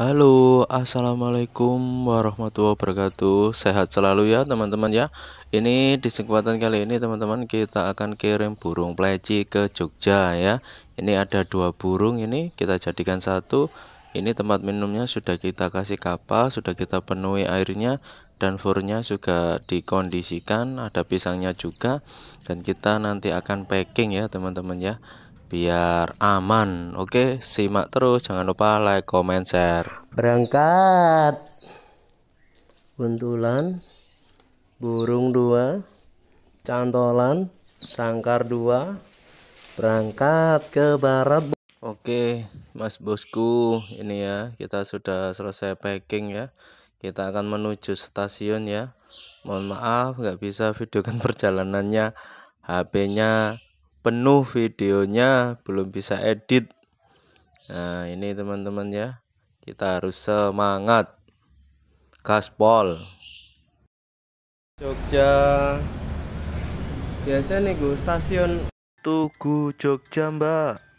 Halo, assalamualaikum warahmatullahi wabarakatuh. Sehat selalu ya, teman-teman. Ya, ini di kesempatan kali ini, teman-teman, kita akan kirim burung pleci ke Jogja. Ya, ini ada dua burung. Ini kita jadikan satu. Ini tempat minumnya sudah kita kasih kapal, sudah kita penuhi airnya, dan furnya juga dikondisikan. Ada pisangnya juga, dan kita nanti akan packing ya, teman-teman. Ya, biar aman. Oke, simak terus. Jangan lupa like, comment, share. Berangkat. Buntulan, burung dua, cantolan, sangkar dua, berangkat ke barat. Oke, Mas Bosku, ini ya kita sudah selesai packing ya kita akan menuju stasiun ya mohon maaf nggak bisa videokan perjalanannya HP-nya penuh videonya belum bisa edit nah ini teman-teman ya kita harus semangat gaspol Jogja biasa nih gue stasiun Tugu Jogja mbak